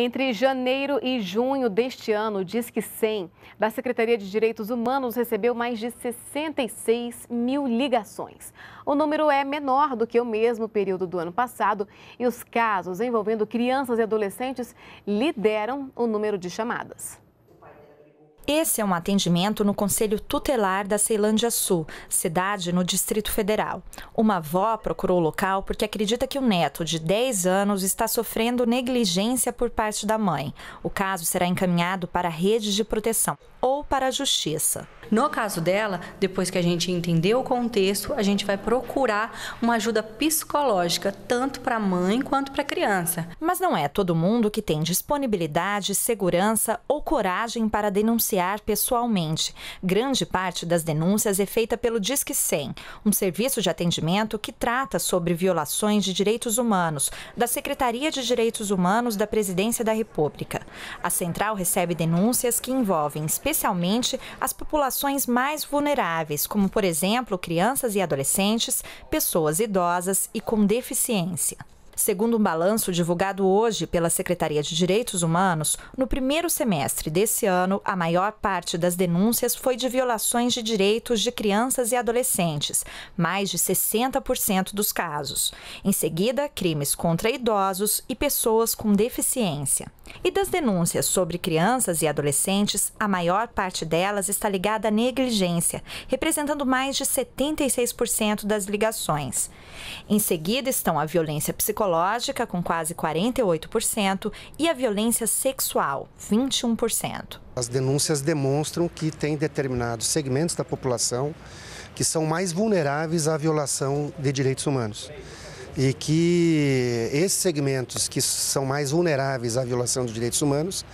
Entre janeiro e junho deste ano, diz que 100 da Secretaria de Direitos Humanos recebeu mais de 66 mil ligações. O número é menor do que o mesmo período do ano passado e os casos envolvendo crianças e adolescentes lideram o número de chamadas. Esse é um atendimento no Conselho Tutelar da Ceilândia Sul, cidade no Distrito Federal. Uma avó procurou o local porque acredita que o neto de 10 anos está sofrendo negligência por parte da mãe. O caso será encaminhado para a rede de proteção para a justiça. No caso dela, depois que a gente entender o contexto, a gente vai procurar uma ajuda psicológica tanto para a mãe quanto para a criança. Mas não é todo mundo que tem disponibilidade, segurança ou coragem para denunciar pessoalmente. Grande parte das denúncias é feita pelo Disque 100, um serviço de atendimento que trata sobre violações de direitos humanos da Secretaria de Direitos Humanos da Presidência da República. A central recebe denúncias que envolvem especialmente especialmente as populações mais vulneráveis, como, por exemplo, crianças e adolescentes, pessoas idosas e com deficiência. Segundo um balanço divulgado hoje pela Secretaria de Direitos Humanos, no primeiro semestre desse ano, a maior parte das denúncias foi de violações de direitos de crianças e adolescentes, mais de 60% dos casos. Em seguida, crimes contra idosos e pessoas com deficiência. E das denúncias sobre crianças e adolescentes, a maior parte delas está ligada à negligência, representando mais de 76% das ligações. Em seguida estão a violência psicológica psicológica, com quase 48%, e a violência sexual, 21%. As denúncias demonstram que tem determinados segmentos da população que são mais vulneráveis à violação de direitos humanos e que esses segmentos que são mais vulneráveis à violação dos direitos humanos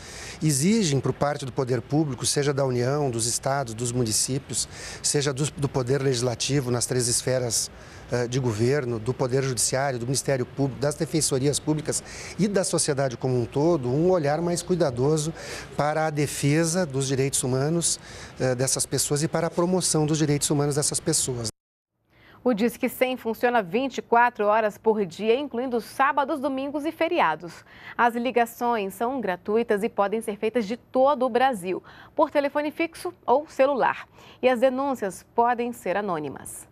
exigem por parte do poder público, seja da União, dos estados, dos municípios, seja do, do poder legislativo nas três esferas uh, de governo, do poder judiciário, do Ministério Público, das defensorias públicas e da sociedade como um todo, um olhar mais cuidadoso para a defesa dos direitos humanos uh, dessas pessoas e para a promoção dos direitos humanos dessas pessoas. O Disque 100 funciona 24 horas por dia, incluindo sábados, domingos e feriados. As ligações são gratuitas e podem ser feitas de todo o Brasil, por telefone fixo ou celular. E as denúncias podem ser anônimas.